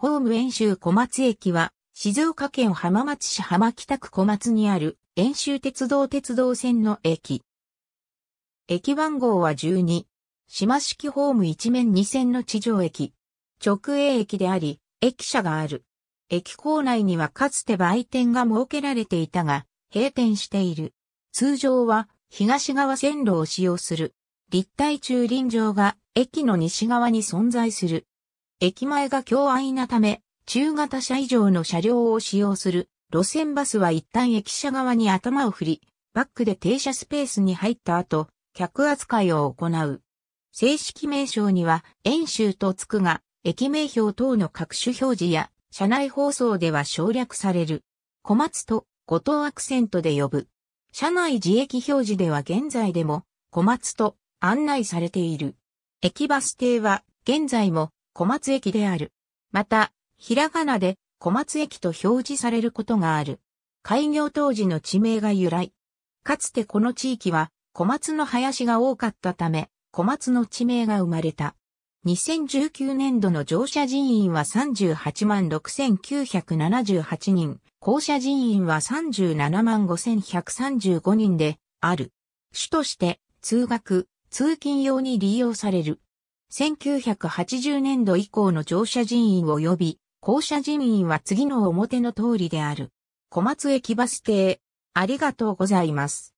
ホーム演習小松駅は、静岡県浜松市浜北区小松にある、演習鉄道鉄道線の駅。駅番号は12、島式ホーム一面2線の地上駅。直営駅であり、駅舎がある。駅構内にはかつて売店が設けられていたが、閉店している。通常は東側線路を使用する。立体駐輪場が駅の西側に存在する。駅前が狭隘なため、中型車以上の車両を使用する路線バスは一旦駅舎側に頭を振り、バックで停車スペースに入った後、客扱いを行う。正式名称には、演習とつくが、駅名標等の各種表示や、車内放送では省略される。小松と後藤アクセントで呼ぶ。車内自駅表示では現在でも、小松と案内されている。駅バス停は、現在も小松駅である。また、ひらがなで小松駅と表示されることがある。開業当時の地名が由来。かつてこの地域は小松の林が多かったため、小松の地名が生まれた。2019年度の乗車人員は38万6978人、降車人員は37万5135人である。主として通学、通勤用に利用される。1980年度以降の乗車人員及び、降車人員は次の表の通りである。小松駅バス停、ありがとうございます。